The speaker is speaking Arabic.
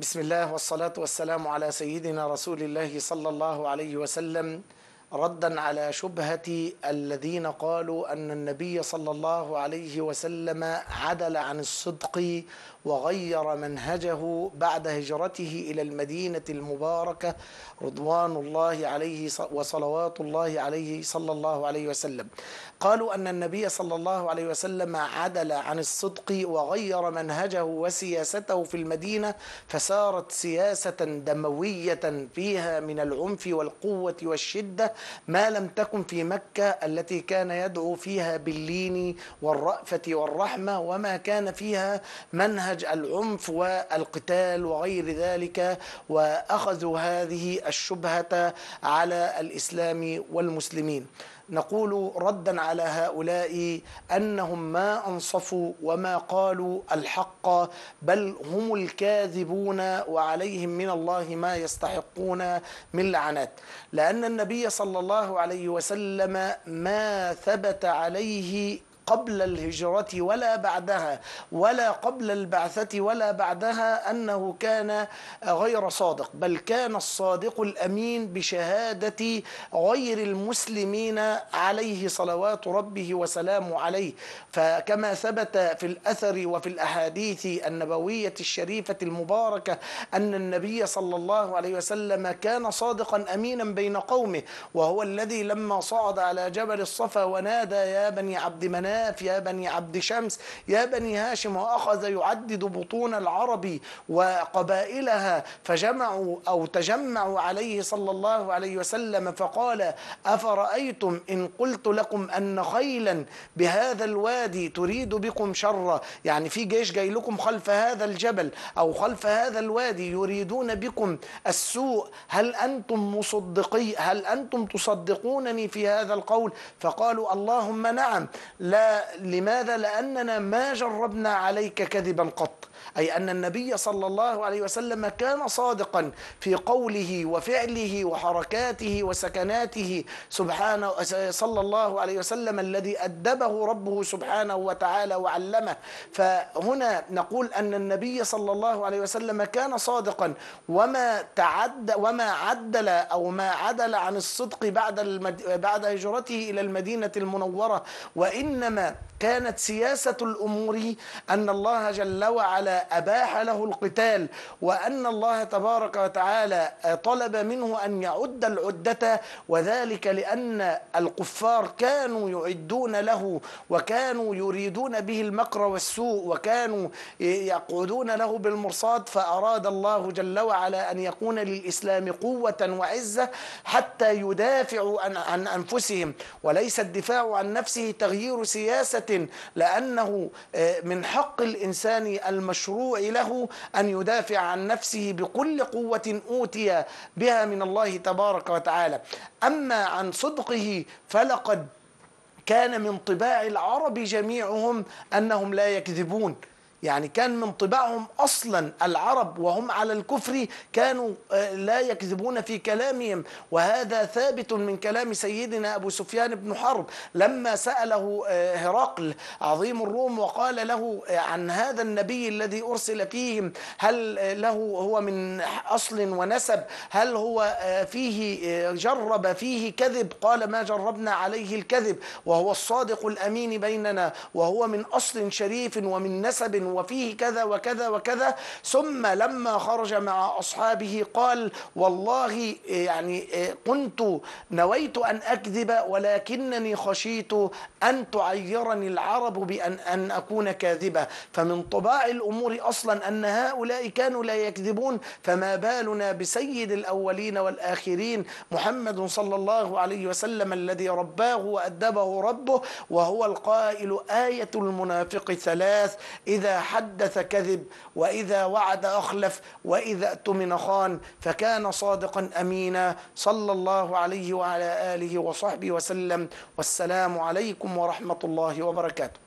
بسم الله والصلاة والسلام على سيدنا رسول الله صلى الله عليه وسلم ردا على شبهه الذين قالوا ان النبي صلى الله عليه وسلم عدل عن الصدق وغير منهجه بعد هجرته الى المدينه المباركه رضوان الله عليه وصلوات الله عليه صلى الله عليه وسلم. قالوا ان النبي صلى الله عليه وسلم عدل عن الصدق وغير منهجه وسياسته في المدينه فسارت سياسه دمويه فيها من العنف والقوه والشده ما لم تكن في مكة التي كان يدعو فيها باللين والرأفة والرحمة وما كان فيها منهج العنف والقتال وغير ذلك وأخذوا هذه الشبهة على الإسلام والمسلمين نقول ردا على هؤلاء انهم ما انصفوا وما قالوا الحق بل هم الكاذبون وعليهم من الله ما يستحقون من لعنات لان النبي صلى الله عليه وسلم ما ثبت عليه قبل الهجرة ولا بعدها ولا قبل البعثة ولا بعدها أنه كان غير صادق بل كان الصادق الأمين بشهادة غير المسلمين عليه صلوات ربه وسلامه عليه فكما ثبت في الأثر وفي الأحاديث النبوية الشريفة المباركة أن النبي صلى الله عليه وسلم كان صادقا أمينا بين قومه وهو الذي لما صعد على جبل الصفا ونادى يا بني عبد مناف مناف يا بني عبد شمس يا بني هاشم وأخذ يعدد بطون العرب وقبائلها فجمعوا أو تجمعوا عليه صلى الله عليه وسلم فقال أفرأيتم إن قلت لكم أن خيلا بهذا الوادي تريد بكم شرا يعني في جيش جاي لكم خلف هذا الجبل أو خلف هذا الوادي يريدون بكم السوء هل أنتم مصدقي هل أنتم تصدقونني في هذا القول فقالوا اللهم نعم لا لماذا لأننا ما جربنا عليك كذبا قط أي أن النبي صلى الله عليه وسلم كان صادقا في قوله وفعله وحركاته وسكناته سبحانه صلى الله عليه وسلم الذي أدبه ربه سبحانه وتعالى وعلمه فهنا نقول أن النبي صلى الله عليه وسلم كان صادقا وما تعد وما عدل أو ما عدل عن الصدق بعد المد... بعد هجرته إلى المدينة المنورة وإنما كانت سياسة الأمور أن الله جل وعلا أباح له القتال وأن الله تبارك وتعالى طلب منه أن يعد العدة وذلك لأن الكفار كانوا يعدون له وكانوا يريدون به المكر والسوء وكانوا يقعدون له بالمرصاد فأراد الله جل وعلا أن يكون للإسلام قوة وعزة حتى يدافعوا عن, عن أنفسهم وليس الدفاع عن نفسه تغيير سياسة لأنه من حق الإنسان المشروع المشروع له أن يدافع عن نفسه بكل قوة أوتي بها من الله تبارك وتعالى أما عن صدقه فلقد كان من طباع العرب جميعهم أنهم لا يكذبون يعني كان من طباعهم اصلا العرب وهم على الكفر كانوا آه، لا يكذبون في كلامهم وهذا ثابت من كلام سيدنا ابو سفيان بن حرب لما ساله آه، هرقل عظيم الروم وقال له آه، عن هذا النبي الذي ارسل فيهم هل له هو من اصل ونسب هل هو فيه جرب فيه كذب قال ما جربنا عليه الكذب وهو الصادق الامين بيننا وهو من اصل شريف ومن نسب وفيه كذا وكذا وكذا ثم لما خرج مع أصحابه قال والله إيه، يعني كنت إيه، نويت أن أكذب ولكنني خشيت أن تعيرني العرب بأن أن أكون كاذبة فمن طباع الأمور أصلا أن هؤلاء كانوا لا يكذبون فما بالنا بسيد الأولين والآخرين محمد صلى الله عليه وسلم الذي رباه وأدبه ربه وهو القائل آية المنافق ثلاث إذا إذا حدث كذب وإذا وعد أخلف وإذا أتمن خان فكان صادقا أمينا صلى الله عليه وعلى آله وصحبه وسلم والسلام عليكم ورحمة الله وبركاته